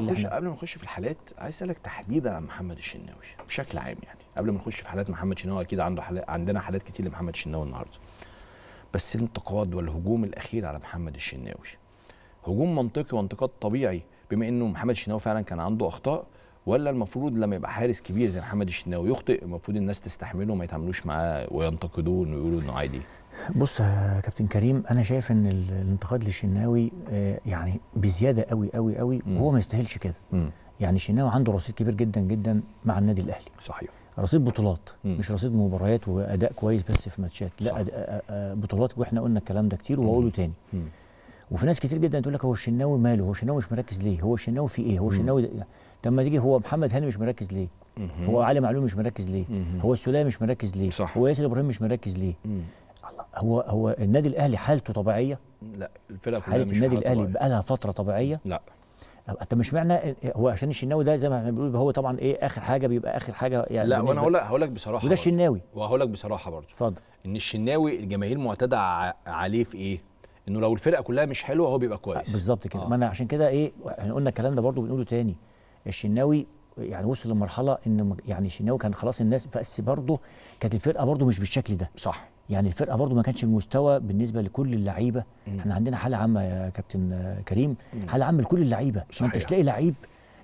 نخش قبل ما نخش في الحالات عايز اسالك تحديدا عن محمد الشناوي بشكل عام يعني قبل ما نخش في حالات محمد الشناوي اكيد عنده حالات عندنا حالات كتير لمحمد الشناوي النهارده بس الانتقاد والهجوم الاخير على محمد الشناوي هجوم منطقي وانتقاد طبيعي بما انه محمد الشناوي فعلا كان عنده اخطاء ولا المفروض لما يبقى حارس كبير زي محمد الشناوي يخطئ المفروض الناس تستحمله وما يتعاملوش معاه وينتقدوه ويقولوا انه عادي بص يا كابتن كريم انا شايف ان الانتقاد للشناوي آه، يعني بزياده قوي قوي قوي وهو ما يستاهلش كده يعني الشناوي عنده رصيد كبير جدا جدا مع النادي الاهلي صحيح رصيد بطولات مم. مش رصيد مباريات واداء كويس بس في ماتشات لا بطولات واحنا قلنا الكلام ده كتير وهقوله تاني مم. وفي ناس كتير جدا تقول لك هو الشناوي ماله هو الشناوي مش مركز ليه هو الشناوي في ايه هو الشناوي طب ما تيجي هو محمد هاني مش مركز ليه هو علي معلول مش مركز ليه هو السلاي مش مركز ليه صح. هو ياسر ابراهيم مش مركز ليه هو هو النادي الاهلي حالته طبيعيه لا الفرقه كلها حاله النادي الاهلي بقى لها فتره طبيعيه لا انت مش معنى هو عشان الشناوي ده زي ما احنا بنقول هو طبعا ايه اخر حاجه بيبقى اخر حاجه يعني لا وانا هقول لك هقول لك بصراحه وده الشناوي وهقول لك بصراحه برضه اتفضل ان الشناوي الجماهير معتاده عليه في ايه؟ انه لو الفرقه كلها مش حلوه هو بيبقى كويس بالظبط كده آه. ما انا عشان كده ايه احنا قلنا الكلام ده برضه بنقوله تاني الشناوي يعني وصل لمرحله ان يعني الشناوي كان خلاص الناس بس برضه كانت الفرقه برضه مش بالشكل ده صح يعني الفرقه برضه ما كانش المستوى بالنسبه لكل اللعيبه احنا عندنا حاله عامه يا كابتن كريم حاله عامه لكل اللعيبه ما انتش تلاقي لعيب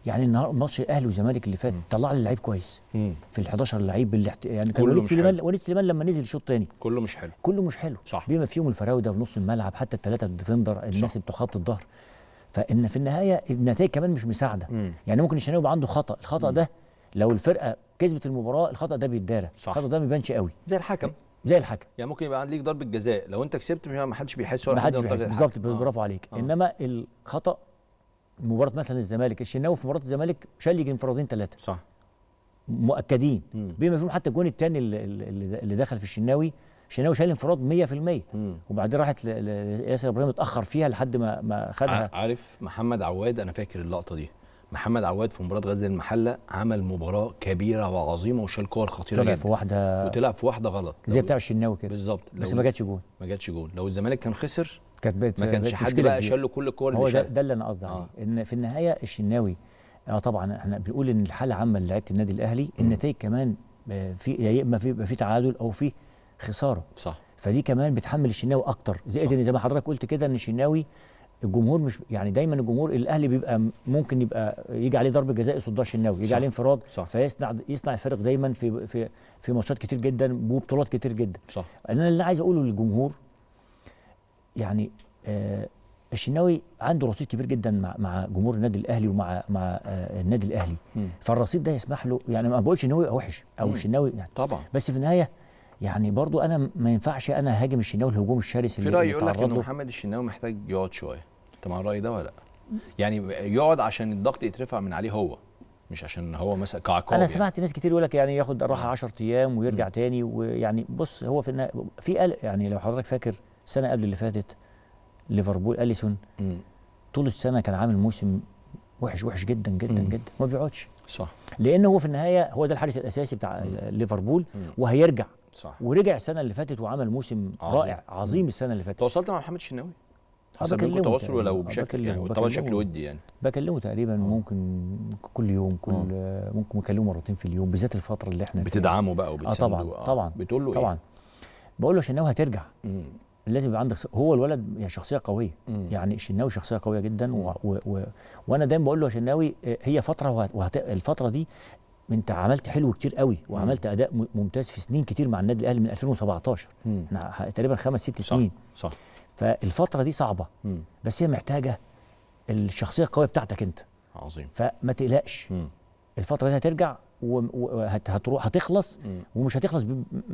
يعني النهارده ماتش الاهلي والزمالك اللي فات طلع لي لعيب كويس مم. في ال 11 لعيب اللي احت... يعني كان وليد سليمان وليد سليمان لما نزل شوط تاني كله مش حلو كله مش حلو صح بما فيهم الفراوده ونص الملعب حتى الثلاثه الديفندر الناس اللي بتخط الظهر فان في النهايه النتائج كمان مش مساعده مم. يعني ممكن الشناوي يبقى عنده خطا الخطا مم. ده لو الفرقه كسبت المباراه الخطا ده بيتدارى الخطا ده ما بيبانش قوي زي الحكم زي الحكم يعني ممكن يبقى ليك ضربه جزاء لو انت كسبت ما حدش بيحس ولا حد بالظبط آه. برافو عليك آه. انما الخطا مباراه مثلا الزمالك الشناوي في مباراه الزمالك شال يجي انفرادين ثلاثه صح مؤكدين بما فيهم حتى الجون الثاني اللي, اللي دخل في الشناوي الشناوي شال انفراد 100% وبعدين راحت ياسر ابراهيم اتاخر فيها لحد ما ما خدها عارف محمد عواد انا فاكر اللقطه دي محمد عواد في مباراه غزل المحله عمل مباراه كبيره وعظيمه وشال كور خطيره طلع في واحده وطلع في واحده غلط زي بتاع الشناوي كده بالظبط بس ما جاتش جول ما جاتش جول لو الزمالك كان خسر كانت بقت ما كانش حد بقى شال له كل الكور هو ده, ده اللي انا قصدي آه. ان في النهايه الشناوي اه طبعا احنا بنقول ان الحاله عامه لعيبه النادي الاهلي النتائج كمان آه، في يا اما في في تعادل او في خساره صح فدي كمان بتحمل الشناوي اكتر زائد ان زي ما حضرتك قلت كده ان الشناوي الجمهور مش يعني دايما الجمهور الاهلي بيبقى ممكن يبقى يجي عليه ضرب جزاء يصد الشناوي يجي عليه انفراد صح. فيصنع يصنع الفارق دايما في في في ماتشات كتير جدا وبطولات كتير جدا صح. انا اللي عايز اقوله للجمهور يعني آه الشناوي عنده رصيد كبير جدا مع مع جمهور النادي الاهلي ومع مع آه النادي الاهلي م. فالرصيد ده يسمح له يعني ما بقولش ان هو وحش او الشناوي يعني طبعا بس في النهايه يعني برضو انا ما ينفعش انا هاجم الشناوي الهجوم الشرس في راي يقول لك ان محمد الشناوي محتاج يقعد شويه انت مع الراي ده ولا لا يعني يقعد عشان الضغط يترفع من عليه هو مش عشان هو مثلا كعقاب انا يعني. سمعت يعني. ناس كتير يقول لك يعني ياخد راحه 10 آه. ايام ويرجع م. تاني ويعني بص هو في في قلق يعني لو حضرتك فاكر سنه قبل اللي فاتت ليفربول اليسون طول السنه كان عامل موسم وحش وحش جدا جدا م. جدا ما بيقعدش صح لان هو في النهايه هو ده الحارس الاساسي بتاع ليفربول وهيرجع صح ورجع السنه اللي فاتت وعمل موسم عظيم. رائع عظيم السنه اللي فاتت تواصلت مع محمد الشناوي حصل بينكم تواصل ولو بشكل يعني طبعا شكل ودي يعني بكلمه تقريبا ممكن كل يوم كل مم. ممكن اكلمه مرتين في اليوم بالذات الفتره اللي احنا بتدعمه بقى وبتسنده اه طبعا آه طبعا بتقول له إيه؟ طبعا إيه؟ بقول له الشناوي هترجع مم. لازم يبقى عندك هو الولد يعني شخصيه قويه مم. يعني الشناوي شخصيه قويه جدا و... و... و... وانا دايما بقول له يا شناوي آه، هي فتره وهت... الفتره دي انت عملت حلو كتير قوي وعملت اداء ممتاز في سنين كتير مع النادي الاهلي من 2017 احنا تقريبا خمس ست سنين صح. صح فالفتره دي صعبه مم. بس هي محتاجه الشخصيه القويه بتاعتك انت عظيم فما تقلقش الفتره دي هترجع وهتروح هتخلص ومش هتخلص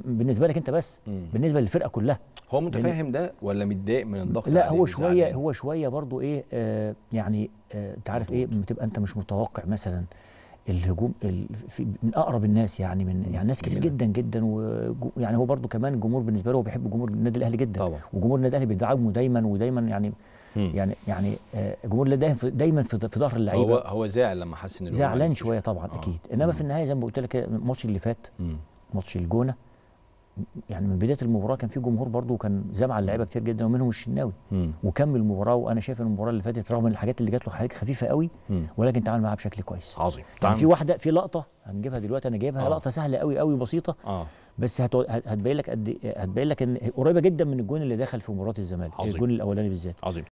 بالنسبه لك انت بس بالنسبه للفرقه كلها هو متفاهم ده ولا متضايق من الضغط لا هو شويه هو شويه برضو ايه آه يعني آه انت عارف ايه بتبقى انت مش متوقع مثلا الهجوم من اقرب الناس يعني من يعني ناس كتير جدا جدا ويعني هو برضو كمان الجمهور بالنسبه له هو بيحب جمهور النادي الاهلي جدا طبعا. وجمهور النادي الاهلي بيدعمه دايما ودايما يعني يعني يعني الجمهور آه، اللي دايما في ظهر اللعيبه هو هو زعل لما حس ان زعلان شويه طبعا آه. اكيد انما مم. في النهايه زي ما قلت لك الماتش اللي فات ماتش الجونه يعني من بدايه المباراه كان في جمهور برده وكان زعل على اللعيبه كتير جدا ومنهم الشناوي وكمل المباراه وانا شايف المباراه اللي فاتت رغم الحاجات اللي جات له حاجات خفيفه قوي مم. ولكن تعامل معاها بشكل كويس عظيم يعني في واحده في لقطه هنجيبها دلوقتي انا جايبها آه. لقطه سهله قوي قوي بسيطه آه. بس هتبين لك قد إيه، هتبين لك ان قريبه جدا من الجون اللي دخل في مباراه الزمالك الجون الاولاني بالذات عظيم